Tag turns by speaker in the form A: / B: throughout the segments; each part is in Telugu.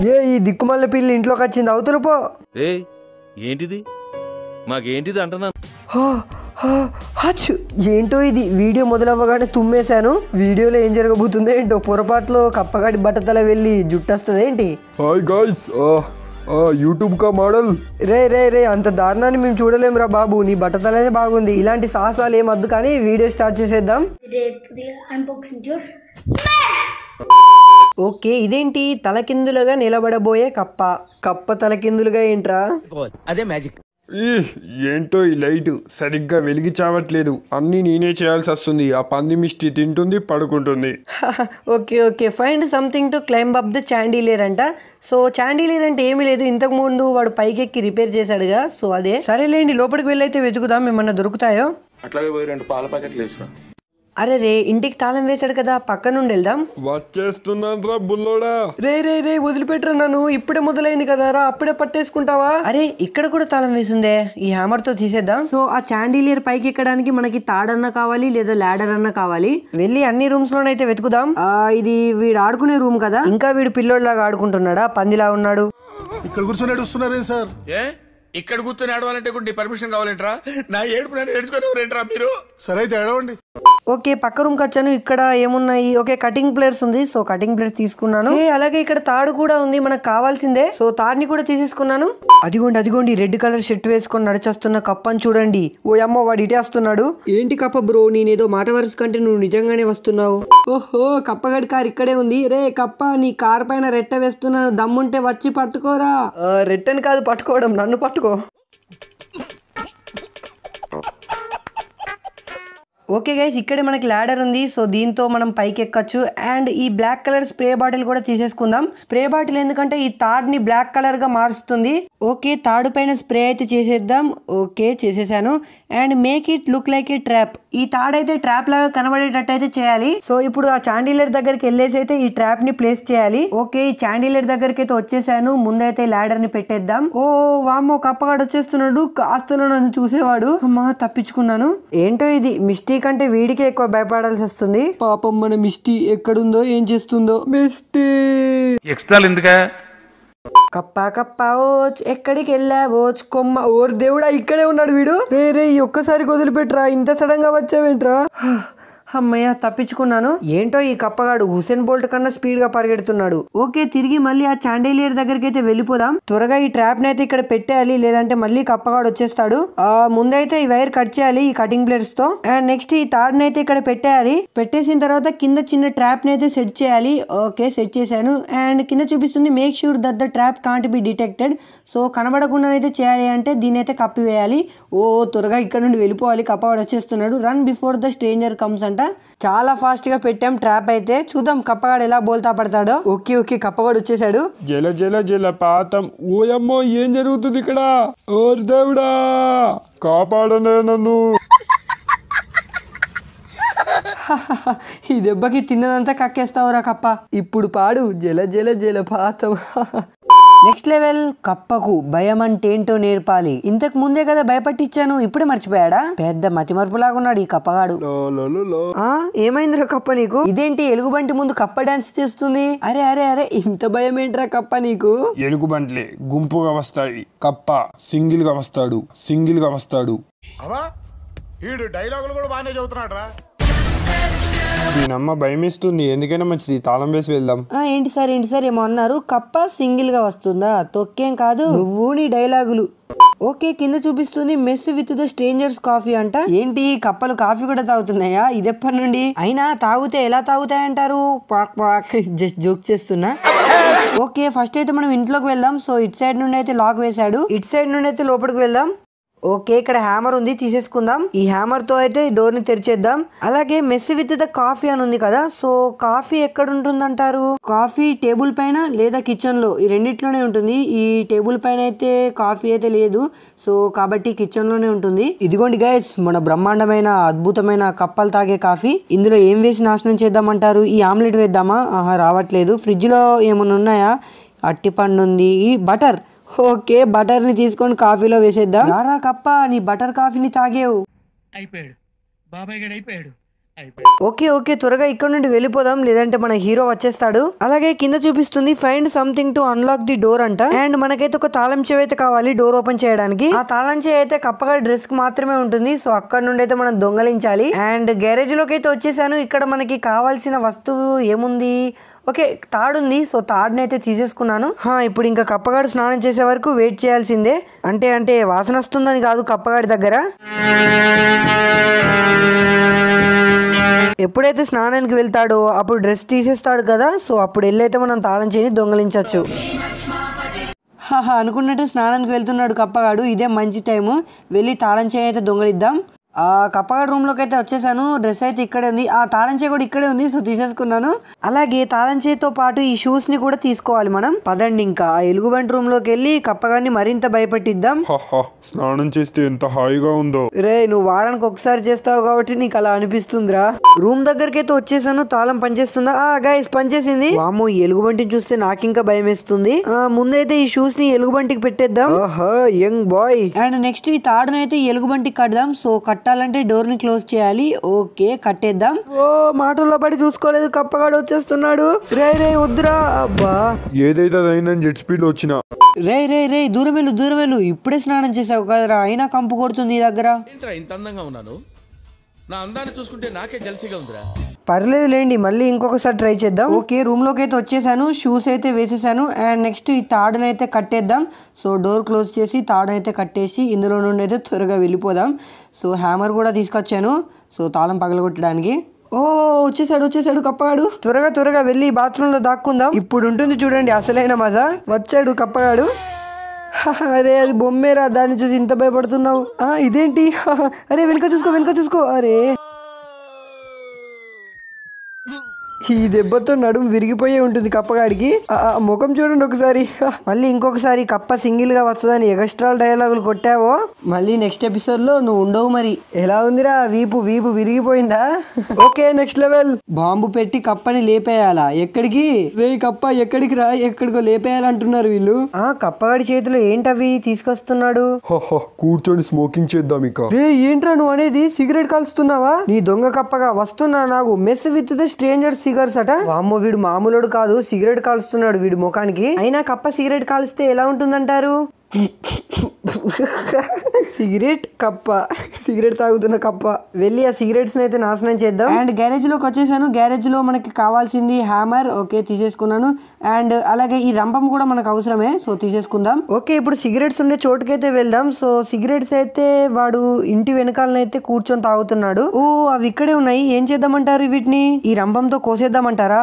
A: ఏ ఈ దిక్కుమల్ల పిల్లి ఇంట్లోకి వచ్చింది అవతల పో
B: ఏ ఏంటిది మాకేంటిది అంటున్నాను
A: ఏంటో ఇది వీడియో మొదలవ్వగానే తుమ్మేశాను వీడియోలో ఏం జరగబోతుందో ఏంటో పొరపాట్లో కప్పగాడి బట్టతల వెళ్ళి జుట్టస్తుంది ఏంటి
B: హాయ్ గాయ్స్
A: యూట్యూబ్ కా మోడల్ రే రే రే అంత దారుణాన్ని మేము చూడలేము రా బాబు నీ బట్టతలనే బాగుంది ఇలాంటి సాహసాలు ఏమద్దు కానీ వీడియో స్టార్ట్ చేసేద్దాం ఓకే ఇదేంటి తలకిందులుగా నిలబడబోయే కప్ప కప్ప తలకిందులుగా ఏంట్రా
B: అదే మ్యాజిక్ ఏంటో ఈ లైట్ సరిగ్గా వెలిగి చావట్లేదు అన్నీ నేనే చేయాల్సి వస్తుంది ఆ పంది మిష్టి తింటుంది పడుకుంటుంది
A: okay okay find something to climb up the chandelier అంట సో చాండీలేర్ అంటే ఏమీ లేదు ఇంతకు ముందు వాడు పైకెక్కి రిపేర్ చేశాడుగా సో అదే సరేలేండి లోపలికి వెళ్ళైతే వెతుకుదాం ఏమన్నా దొరుకుతాయో
B: అట్లాగే పోయి రెండు పాల ప్యాకెట్లు వేసుకో
A: అరే రే ఇంటికి తాళం వేశాడు కదా పక్క నుండి వెళ్దాం
B: వచ్చేస్తున్నా బుల్లోడా
A: రే రే రే వదిలిపెట్టరా నన్ను ఇప్పుడే మొదలైంది కదా రా అప్పుడే పట్టేసుకుంటావా అరే ఇక్కడ కూడా తాళం వేసిందే ఈ హ్యామర్ తో తీసేద్దాం సో ఆ చాండీలియర్ పైకి ఎక్కడానికి మనకి తాడన్నా కావాలి లేదా లాడర్ అన్న కావాలి వెళ్ళి అన్ని రూమ్స్ లోనైతే వెతుకుదాం ఇది వీడు ఆడుకునే రూమ్ కదా ఇంకా వీడు పిల్లోడిలాగా ఆడుకుంటున్నాడా పందిలా ఉన్నాడు
B: ఇక్కడ కూర్చొని నడుస్తున్నారే సార్ ఏ ఇక్కడ కూర్చొని ఆడవాలంటే కూడా పర్మిషన్ కావాలంటరా నా ఏడుపు నన్ను ఏడుచుకొని
A: మీరు సరే అయితే ఏడవండి ఓకే పక్క రూమ్కి వచ్చాను ఇక్కడ ఏమున్నాయి ఓకే కటింగ్ ప్లేయర్స్ ఉంది సో కటింగ్ ప్లేయర్ తీసుకున్నాను అలాగే ఇక్కడ తాడు కూడా ఉంది మనకు కావాల్సిందే సో తాడిని కూడా తీసేసుకున్నాను అదిగోండి అదిగోండి రెడ్ కలర్ షర్ట్ వేసుకొని నడిచేస్తున్న కప్పని చూడండి ఓ అమ్మ వాడు ఇటేస్తున్నాడు ఏంటి కప్ప బ్రో నేనేదో మాట వరుస కంటే నువ్వు నిజంగానే వస్తున్నావు ఓహో కప్పగడి కార్ ఇక్కడే ఉంది రే కప్ప నీ కార్ పైన రెట్ట వేస్తున్నాను దమ్ముంటే వచ్చి పట్టుకోరా రెట్టని కాదు పట్టుకోవడం నన్ను పట్టుకో ఓకే గైస్ ఇక్కడే మనకి ల్యాడర్ ఉంది సో దీంతో మనం పైకి ఎక్కచ్చు అండ్ ఈ బ్లాక్ కలర్ స్ప్రే బాటిల్ కూడా తీసేసుకుందాం స్ప్రే బాటిల్ ఎందుకంటే ఈ తాడ్ని బ్లాక్ కలర్ గా మారుస్తుంది ఓకే తాడు పైన స్ప్రే అయితే చేసేద్దాం ఓకే చేసేసాను and make it look like a trap ఈ తాడైతే అయితే ట్రాప్ లాగా కనబడేటట్టు అయితే చేయాలి సో ఇప్పుడు ఆ చాండీలర్ దగ్గరికి వెళ్ళేసి అయితే ఈ ట్రాప్ ని ప్లేస్ చేయాలి ఓకే ఈ చాండీలర్ దగ్గరికి అయితే వచ్చేసాను ముందైతే ల్యాడర్ ని పెట్టేద్దాం ఓ వామ్మో కప్పగాడు వచ్చేస్తున్నాడు కాస్తలో నన్ను చూసేవాడు అమ్మా తప్పించుకున్నాను ఏంటో ఇది మిస్టేక్ నీకంటే వీడికి ఎక్కువ భయపడాల్సి వస్తుంది పాపం మన మిస్టీ ఎక్కడుందో ఏం చేస్తుందో మిస్టీ ఎక్స్ట్రాలు కప్పా కప్పా ఓచ్ ఎక్కడికి వెళ్ళావోచ్ కొమ్మ ఓర్ దేవుడా ఇక్కడే ఉన్నాడు వీడు రే రే ఒక్కసారి వదిలిపెట్రా ఇంత సడన్ గా వచ్చావేంట్రా అమ్మయ్య తప్పించుకున్నాను ఏంటో ఈ కప్పగాడు హుసేన్ బోల్ట్ కన్నా స్పీడ్ గా పరిగెడుతున్నాడు ఓకే తిరిగి మళ్ళీ ఆ చాండేలియర్ దగ్గరికి అయితే వెళ్ళిపోదాం త్వరగా ఈ ట్రాప్ నైతే ఇక్కడ పెట్టేయాలి లేదంటే మళ్ళీ కప్పగాడు వచ్చేస్తాడు ఆ ముందైతే ఈ వైర్ కట్ చేయాలి ఈ కటింగ్ బ్లేడ్స్ తో అండ్ నెక్స్ట్ ఈ తాడ్ నైతే ఇక్కడ పెట్టేయాలి పెట్టేసిన తర్వాత కింద చిన్న ట్రాప్ నైతే సెట్ చేయాలి ఓకే సెట్ చేశాను అండ్ కింద చూపిస్తుంది make sure that the trap can't be detected so కనబడకుండా అయితే చేయాలి అంటే దీని అయితే కప్పివేయాలి ఓ త్వరగా ఇక్కడ నుండి వెళ్ళిపోవాలి కప్పగాడు వచ్చేస్తున్నాడు run before the stranger comes అంటే అంట చాలా ఫాస్ట్ గా పెట్టాం ట్రాప్ అయితే చూద్దాం కప్పగాడు ఎలా బోల్తా పడతాడో ఒక్కి ఒక్కి కప్పగాడు వచ్చేసాడు
B: జల జల జల పాతం ఓయమ్మో ఏం జరుగుతుంది ఇక్కడ ఓర్ దేవుడా కాపాడనే నన్ను ఈ దెబ్బకి తిన్నదంతా
A: కక్కేస్తావురా కప్ప ఇప్పుడు పాడు జల జల జలపాతం నెక్స్ట్ లెవెల్ కప్పకు భయం అంటేంటో నేర్పాలి ఇంతకు ముందే కదా భయపట్టిచ్చాను ఇప్పుడే మర్చిపోయాడా పెద్ద మతి ఉన్నాడు ఈ కప్పగాడు ఏమైందిరా కప్ప నీకు ఇదేంటి ఎలుగుబంటి ముందు కప్ప డాన్స్ చేస్తుంది అరే అరే అరే ఇంత భయం ఏంట్రా కప్ప నీకు
B: ఎలుగుబంట్లే గుంపుగా వస్తాయి కప్ప సింగిల్ గా వస్తాడు సింగిల్ గా వస్తాడు డైలాగులు కూడా బాగానే చదువుతున్నాడు రా నమ్మ భయమేస్తుంది ఎందుకైనా మంచిది తాళం వేసి వెళ్దాం
A: ఆ, ఏంటి సార్ ఏంటి సార్ ఏమో అన్నారు కప్ప సింగిల్ గా వస్తుందా తొక్కేం కాదు నువ్వు నీ డైలాగులు ఓకే కింద చూపిస్తుంది mess with the strangers coffee అంట ఏంటి కప్పలు కాఫీ కూడా తాగుతున్నాయా ఇదెప్పటి నుండి అయినా తాగితే ఎలా తాగుతాయంటారు పాక్ పాక్ జస్ట్ జోక్ చేస్తున్నా ఓకే ఫస్ట్ అయితే మనం ఇంట్లోకి వెళ్దాం సో ఇట్ సైడ్ నుండి అయితే లాక్ వేశాడు ఇట్ సైడ్ నుండి అయితే లోపలికి వెళ్దాం ఓకే ఇక్కడ హ్యామర్ ఉంది తీసేసుకుందాం ఈ హ్యామర్ తో అయితే ఈ డోర్ ని తెరిచేద్దాం అలాగే మెస్ విత్ ద కాఫీ అని ఉంది కదా సో కాఫీ ఎక్కడ ఉంటుందంటారు కాఫీ టేబుల్ పైన లేదా కిచెన్ లో ఈ రెండిట్లోనే ఉంటుంది ఈ టేబుల్ పైన అయితే కాఫీ అయితే లేదు సో కాబట్టి కిచెన్ లోనే ఉంటుంది ఇదిగోండి గైస్ మన బ్రహ్మాండమైన అద్భుతమైన కప్పలు తాగే కాఫీ ఇందులో ఏం వేసి నాశనం చేద్దామంటారు ఈ ఆమ్లెట్ వేద్దామా ఆహా రావట్లేదు ఫ్రిడ్జ్ లో ఏమైనా ఉన్నాయా పండు ఉంది ఈ బటర్ ఓకే బటర్ ని తీసుకొని కాఫీలో వేసేద్దాం రారా కప్ప నీ బటర్ కాఫీని తాగేవు
B: అయిపోయాడు బాబాయ్ గడు
A: అయిపోయాడు ఓకే ఓకే త్వరగా ఇక్కడ నుండి వెళ్ళిపోదాం లేదంటే మన హీరో వచ్చేస్తాడు అలాగే కింద చూపిస్తుంది find something to unlock the door అంట అండ్ మనకైతే ఒక తాళం చెవి అయితే కావాలి డోర్ ఓపెన్ చేయడానికి ఆ తాళం చెవి అయితే కప్పగా డ్రెస్ మాత్రమే ఉంటుంది సో అక్కడ నుండి అయితే మనం దొంగలించాలి అండ్ గ్యారేజ్ లోకి అయితే వచ్చేసాను ఇక్కడ మనకి కావాల్సిన వస్తువు ఏముంది ఓకే తాడుంది సో తాడుని అయితే తీసేసుకున్నాను ఇప్పుడు ఇంకా కప్పగాడు స్నానం చేసే వరకు వెయిట్ చేయాల్సిందే అంటే అంటే వాసన వస్తుందని కాదు కప్పగాడి దగ్గర ఎప్పుడైతే స్నానానికి వెళ్తాడో అప్పుడు డ్రెస్ తీసేస్తాడు కదా సో అప్పుడు వెళ్ళైతే మనం తాళం చేయని దొంగలించవచ్చు అనుకున్నట్టు స్నానానికి వెళ్తున్నాడు కప్పగాడు ఇదే మంచి టైము వెళ్ళి తాళం చేయని అయితే దొంగలిద్దాం రూమ్ రూమ్లోకి అయితే వచ్చేసాను డ్రెస్ అయితే ఇక్కడే ఉంది ఆ తాళంచే కూడా ఇక్కడే ఉంది సో తీసేసుకున్నాను అలాగే తాళంచేతో పాటు ఈ షూస్ ని కూడా తీసుకోవాలి మనం పదండి ఇంకా ఆ ఎలుగుబంటి లోకి వెళ్ళి కప్పగాడిని మరింత భయపెట్టిద్దాం
B: స్నానం చేస్తే ఎంత హాయిగా ఉందో
A: రే నువ్వు వారానికి ఒకసారి చేస్తావు కాబట్టి నీకు అలా అనిపిస్తుందిరా రూమ్ దగ్గరికి అయితే వచ్చేసాను తాళం పనిచేస్తుందా ఆ గైస్ పనిచేసింది ఈ ఎలుగుబంటిని చూస్తే నాకు ఇంకా భయం వేస్తుంది ముందైతే ఈ షూస్ ని ఎలుగుబంటికి పెట్టేద్దాం యంగ్ బాయ్ అండ్ నెక్స్ట్ ఈ తాడునైతే ఎలుగుబంటికి కడదాం సో కట్ కట్టాలంటే ని క్లోజ్ చేయాలి ఓకే కట్టేద్దాం ఓ మాటల్లో పడి చూసుకోలేదు కప్పగాడు వచ్చేస్తున్నాడు రే రే వద్దురా అబ్బా
B: ఏదైతే అయిందని జెట్ స్పీడ్ వచ్చిన
A: రే రే రే దూరం వెళ్ళు దూరం వెళ్ళు ఇప్పుడే స్నానం చేసావు కదరా అయినా కంపు కొడుతుంది ఈ దగ్గర
B: ఇంత అందంగా ఉన్నాను నా అందాన్ని చూసుకుంటే నాకే జలసీగా ఉందిరా
A: పర్లేదులేండి మళ్ళీ ఇంకొకసారి ట్రై చేద్దాం ఓకే రూమ్లోకి అయితే వచ్చేసాను షూస్ అయితే వేసేసాను అండ్ నెక్స్ట్ ఈ తాడునైతే కట్టేద్దాం సో డోర్ క్లోజ్ చేసి తాడునైతే కట్టేసి ఇందులో నుండి అయితే త్వరగా వెళ్ళిపోదాం సో హ్యామర్ కూడా తీసుకొచ్చాను సో తాళం పగలగొట్టడానికి ఓ వచ్చేసాడు వచ్చేసాడు కప్పగాడు త్వరగా త్వరగా వెళ్ళి బాత్రూంలో దాక్కుందాం ఇప్పుడు ఉంటుంది చూడండి అసలైన మజా వచ్చాడు కప్పగాడు అరే అది బొమ్మేరా దాన్ని చూసి ఇంత భయపడుతున్నావు ఇదేంటి అరే వెనుక చూసుకో వెనుక చూసుకో అరే ఈ దెబ్బతో నడుము విరిగిపోయే ఉంటుంది కప్పగాడికి ముఖం చూడండి ఒకసారి మళ్ళీ ఇంకొకసారి కప్ప సింగిల్ గా వస్తుందని ఎగస్ట్రాల్ డైలాగులు కొట్టావో మళ్ళీ నెక్స్ట్ ఎపిసోడ్ లో నువ్వు ఉండవు మరి ఎలా ఉందిరా వీపు వీపు విరిగిపోయిందా ఓకే నెక్స్ట్ లెవెల్ బాంబు పెట్టి కప్పని లేపేయాలా ఎక్కడికి వేయి కప్ప ఎక్కడికి రా ఎక్కడికో లేపేయాలంటున్నారు వీళ్ళు ఆ కప్పగాడి చేతిలో ఏంటవి తీసుకొస్తున్నాడు
B: కూర్చొని స్మోకింగ్ చేద్దాం ఇక
A: రే ఏంట్రా నువ్వు అనేది సిగరెట్ కాల్స్తున్నావా నీ దొంగ కప్పగా వస్తున్నా నాకు mess with the stranger cigarette జిగర్స్ అట వామ్మో వీడు మామూలుడు కాదు సిగరెట్ కాలుస్తున్నాడు వీడి ముఖానికి అయినా కప్ప సిగరెట్ కాలుస్తే ఎలా ఉంటుందంటారు సిగరెట్ కప్ప సిగరెట్ తాగుతున్న కప్ప వెళ్ళి ఆ సిగరెట్స్ అయితే నాశనం చేద్దాం అండ్ గ్యారేజ్ లోకి వచ్చేసాను గ్యారేజ్ లో మనకి కావాల్సింది హ్యామర్ ఓకే తీసేసుకున్నాను అండ్ అలాగే ఈ రంపం కూడా మనకు అవసరమే సో తీసేసుకుందాం ఓకే ఇప్పుడు సిగరెట్స్ ఉండే చోటుకైతే వెళ్దాం సో సిగరెట్స్ అయితే వాడు ఇంటి వెనకాలనైతే కూర్చొని తాగుతున్నాడు ఓ అవి ఇక్కడే ఉన్నాయి ఏం చేద్దామంటారు వీటిని ఈ రంపంతో కోసేద్దామంటారా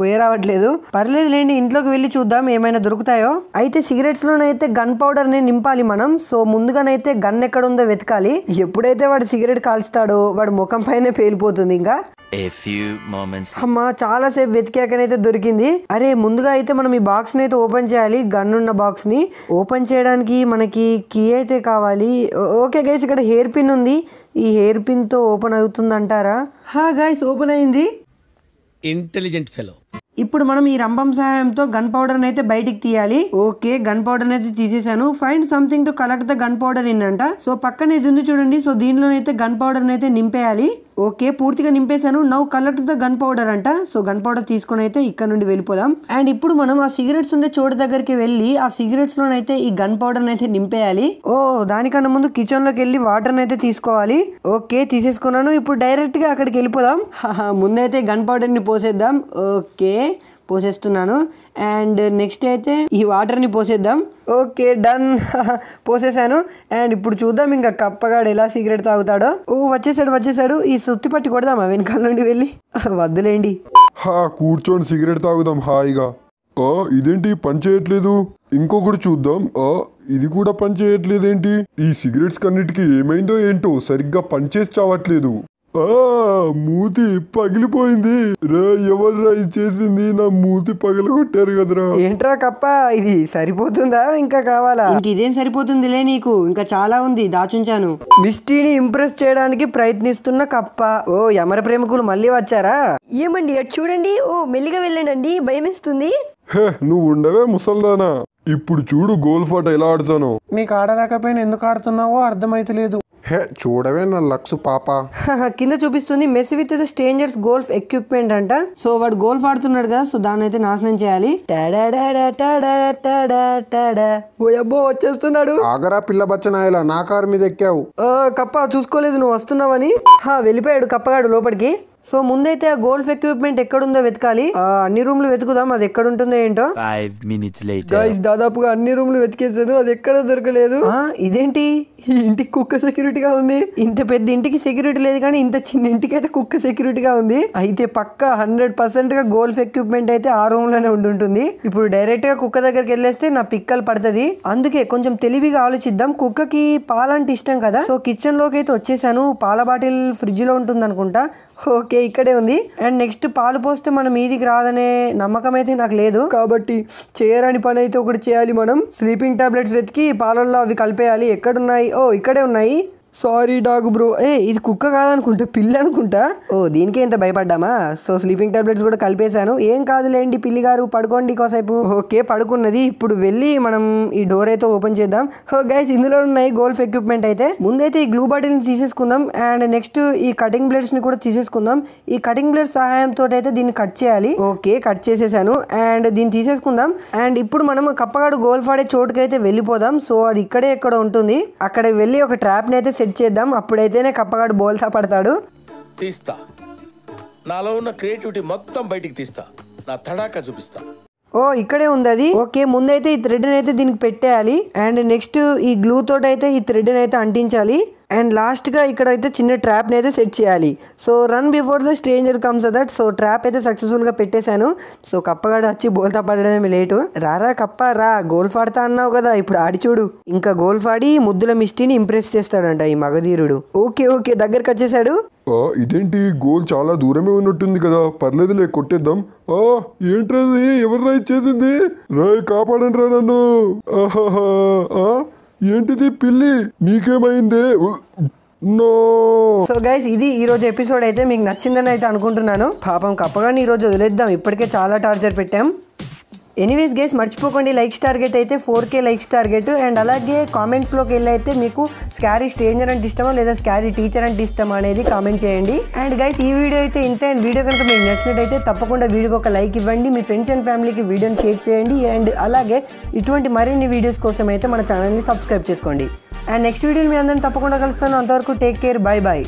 A: కొయ్య రావట్లేదు పర్లేదు లేండి ఇంట్లోకి వెళ్ళి చూద్దాం ఏమైనా దొరుకుతాయో అయితే సిగరెట్స్ లోనైతే గన్ గన్ పౌడర్ని నింపాలి మనం సో ముందుగానైతే గన్ ఎక్కడ ఉందో వెతకాలి ఎప్పుడైతే వాడు సిగరెట్ కాల్చుతాడో వాడు ముఖం పైనే పేలిపోతుంది ఇంకా అమ్మా చాలా సేపు వెతికాకనైతే దొరికింది అరే ముందుగా అయితే మనం ఈ బాక్స్ ని అయితే ఓపెన్ చేయాలి గన్ ఉన్న బాక్స్ ని ఓపెన్ చేయడానికి మనకి కీ అయితే కావాలి ఓకే గైస్ ఇక్కడ హెయిర్ పిన్ ఉంది ఈ హెయిర్ పిన్ తో ఓపెన్ అవుతుంది అంటారా హా గైస్ ఓపెన్ అయింది
B: ఇంటెలిజెంట్ ఫెలో
A: ఇప్పుడు మనం ఈ రంభం సహాయంతో గన్ పౌడర్ని అయితే బయటికి తీయాలి ఓకే గన్ పౌడర్ అయితే తీసేసాను find something to collect the gun powder in అంట సో పక్కన ఇది ఉంది చూడండి సో దీనిలోనైతే గన్ పౌడర్ని అయితే నింపేయాలి ఓకే పూర్తిగా నింపేశాను నవ్వు కలర్ ద గన్ పౌడర్ అంట సో గన్ పౌడర్ తీసుకుని అయితే ఇక్కడ నుండి వెళ్ళిపోదాం అండ్ ఇప్పుడు మనం ఆ సిగరెట్స్ ఉండే చోటు దగ్గరికి వెళ్ళి ఆ సిగరెట్స్ లోనైతే ఈ గన్ పౌడర్ అయితే నింపేయాలి ఓ దానికన్నా ముందు కిచెన్ లోకి వెళ్ళి వాటర్ అయితే తీసుకోవాలి ఓకే తీసేసుకున్నాను ఇప్పుడు డైరెక్ట్ గా అక్కడికి వెళ్ళిపోదాం ముందైతే గన్ పౌడర్ ని పోసేద్దాం ఓకే పోసేస్తున్నాను అండ్ నెక్స్ట్ అయితే ఈ వాటర్ని పోసేద్దాం ఓకే డన్ పోసేసాను అండ్ ఇప్పుడు చూద్దాం ఇంకా కప్పగాడు ఎలా సిగరెట్ తాగుతాడో ఓ వచ్చేసాడు వచ్చేసాడు ఈ సుత్తి పట్టి కొడదామా వెనకాల నుండి వెళ్ళి వద్దులేండి
B: కూర్చోండి సిగరెట్ తాగుదాం హాయిగా ఇదేంటి పని చేయట్లేదు ఇంకొకటి చూద్దాం ఇది కూడా పని ఏంటి ఈ సిగరెట్స్ కన్నిటికి ఏమైందో ఏంటో సరిగ్గా పనిచేసి చావట్లేదు మూతి పగిలిపోయింది రే ఎవర్రా ఇది చేసింది నా మూతి కొట్టారు కదరా ఏంట్రా కప్ప ఇది సరిపోతుందా
A: ఇంకా కావాలా ఇంక ఇదేం సరిపోతుందిలే నీకు ఇంకా చాలా ఉంది దాచుంచాను మిస్టీని ఇంప్రెస్ చేయడానికి ప్రయత్నిస్తున్న కప్ప ఓ యమర ప్రేమికులు మళ్ళీ వచ్చారా ఏమండి అటు చూడండి ఓ మెల్లిగా వెళ్ళండి భయమిస్తుంది
B: నువ్వు ఉండవే ముసల్దానా ఇప్పుడు చూడు గోల్ ఫాట్ ఎలా ఆడుతాను మీకు ఆడలేకపోయినా ఎందుకు ఆడుతున్నావో అర్థమైతే లేదు హే చూడవే నా లక్స్ పాప
A: కింద చూపిస్తుంది mess with the strangers golf equipment అంట సో వాడు గోల్ఫ్ ఆడుతున్నాడు కదా సో దాన్ని అయితే నాశనం చేయాలి
B: వచ్చేస్తున్నాడు ఆగరా పిల్ల బచ్చనాయలా నా కారు మీద ఎక్కావు కప్ప చూసుకోలేదు
A: నువ్వు వస్తున్నావని హా వెళ్ళిపోయాడు కప్పగాడు లోపలికి సో ముందైతే ఆ గోల్ఫ్ ఎక్విప్మెంట్ ఎక్కడుందో వెతకాలి అన్ని అన్ని రూమ్లు వెతుకుదాం అది ఎక్కడ ఉంటుందో ఏంటో Five దాదాపుగా అన్ని రూమ్లు వెతికేసాను అది ఎక్కడ దొరకలేదు ఇదేంటి ఈ ఇంటికి కుక్క సెక్యూరిటీ గా ఉంది ఇంత పెద్ద ఇంటికి సెక్యూరిటీ లేదు కానీ ఇంత చిన్న ఇంటికి అయితే కుక్క గా ఉంది అయితే పక్క హండ్రెడ్ పర్సెంట్ గా గోల్ఫ్ ఎక్విప్మెంట్ అయితే ఆ రూమ్ లోనే ఉండుంటుంది ఇప్పుడు డైరెక్ట్ గా కుక్క దగ్గరికి వెళ్ళేస్తే నా పిక్కలు పడుతుంది అందుకే కొంచెం తెలివిగా ఆలోచిద్దాం కుక్కకి పాలంటే ఇష్టం కదా సో కిచెన్ లోకి అయితే వచ్చేసాను పాల బాటిల్ ఫ్రిడ్జ్ లో ఉంటుంది అనుకుంటా ఓకే ఇక్కడే ఉంది అండ్ నెక్స్ట్ పాలు పోస్తే మనం మీదికి రాదనే నమ్మకం అయితే నాకు లేదు కాబట్టి చేయరాని పని అయితే ఒకటి చేయాలి మనం స్లీపింగ్ టాబ్లెట్స్ వెతికి పాలల్లో అవి కలిపేయాలి ఎక్కడున్నాయి ఓ ఇక్కడే ఉన్నాయి సారీ డాగ్ బ్రో ఏ ఇది కుక్క కాదనుకుంటా పిల్లి అనుకుంటా ఓ దీనికి ఎంత భయపడ్డామా సో స్లీపింగ్ టాబ్లెట్స్ కూడా కలిపేశాను ఏం కాదులేండి పిల్లి గారు పడుకోండి కోసేపు ఓకే పడుకున్నది ఇప్పుడు వెళ్ళి మనం ఈ డోర్ అయితే ఓపెన్ చేద్దాం హో గైస్ ఇందులో ఉన్నాయి గోల్ఫ్ ఎక్విప్మెంట్ అయితే ముందైతే ఈ గ్లూ బాటిల్ ని తీసేసుకుందాం అండ్ నెక్స్ట్ ఈ కటింగ్ ని కూడా తీసేసుకుందాం ఈ కటింగ్ బ్లేడ్ సహాయంతో అయితే దీన్ని కట్ చేయాలి ఓకే కట్ చేసేసాను అండ్ దీన్ని తీసేసుకుందాం అండ్ ఇప్పుడు మనం కప్పగాడు గోల్ఫ్ ఆడే చోటుకైతే వెళ్ళిపోదాం సో అది ఇక్కడే ఎక్కడ ఉంటుంది అక్కడ వెళ్ళి ఒక ని అయితే సెట్ చేద్దాం అప్పుడైతేనే కప్పగాడు బోల్సా పడతాడు
B: తీస్తా నాలో ఉన్న క్రియేటివిటీ మొత్తం బయటికి తీస్తా నా తడాక చూపిస్తా
A: ఓ ఇక్కడే ఉంది అది ఓకే ముందైతే ఈ థ్రెడ్ని అయితే దీనికి పెట్టేయాలి అండ్ నెక్స్ట్ ఈ గ్లూ తోటైతే ఈ థ్రెడ్ని అయితే అంటించాలి అండ్ లాస్ట్గా ఇక్కడైతే చిన్న ట్రాప్ని అయితే సెట్ చేయాలి so run before the stranger comes that so trap అయితే సక్సెస్ఫుల్గా పెట్టేశాను సో కప్పగాడు వచ్చి బోల్తా పడడమే లేటు రారా కప్ప రా గోల్ఫ్ ఆడతా అన్నావు కదా ఇప్పుడు ఆడి చూడు ఇంకా గోల్ఫ్ ఆడి ముద్దుల మిస్టీని ఇంప్రెస్ చేస్తాడంట ఈ మగధీరుడు ఓకే
B: ఓకే దగ్గరకు వచ్చేసాడు ఇదేంటి గోల్ చాలా దూరమే ఉన్నట్టుంది కదా పర్లేదులే కొట్టేద్దాం ఆ ఏంటది ఎవరు రైట్ చేసింది రాయ్ కాపాడండి రా నన్ను ఏంటిది పిల్లి నీకేమైందే
A: సో గైస్ ఇది ఈ రోజు ఎపిసోడ్ అయితే మీకు నచ్చిందని అయితే అనుకుంటున్నాను పాపం కప్పగాని ఈ రోజు వదిలేద్దాం ఇప్పటికే చాలా టార్చర్ పెట్టాం ఎనీవేస్ గేస్ మర్చిపోకండి లైక్స్ టార్గెట్ అయితే four K likes target and అలాగే కామెంట్స్లోకి వెళ్ళి అయితే మీకు స్కారీ స్ట్రేంజర్ అంటే ఇష్టమా లేదా స్కారీ టీచర్ అంటే ఇష్టమా అనేది కామెంట్ చేయండి అండ్ గైస్ ఈ వీడియో అయితే ఇంత అండ్ వీడియో కనుక మీకు నచ్చినట్టయితే తప్పకుండా వీడియోకి ఒక లైక్ ఇవ్వండి మీ ఫ్రెండ్స్ అండ్ ఫ్యామిలీకి వీడియోని షేర్ చేయండి అండ్ అలాగే ఇటువంటి మరిన్ని వీడియోస్ కోసం అయితే మన ఛానల్ని సబ్స్క్రైబ్ చేసుకోండి అండ్ నెక్స్ట్ వీడియోని మీ అందరిని తప్పకుండా కలుస్తాను అంతవరకు టేక్ కేర్ బాయ్ బాయ్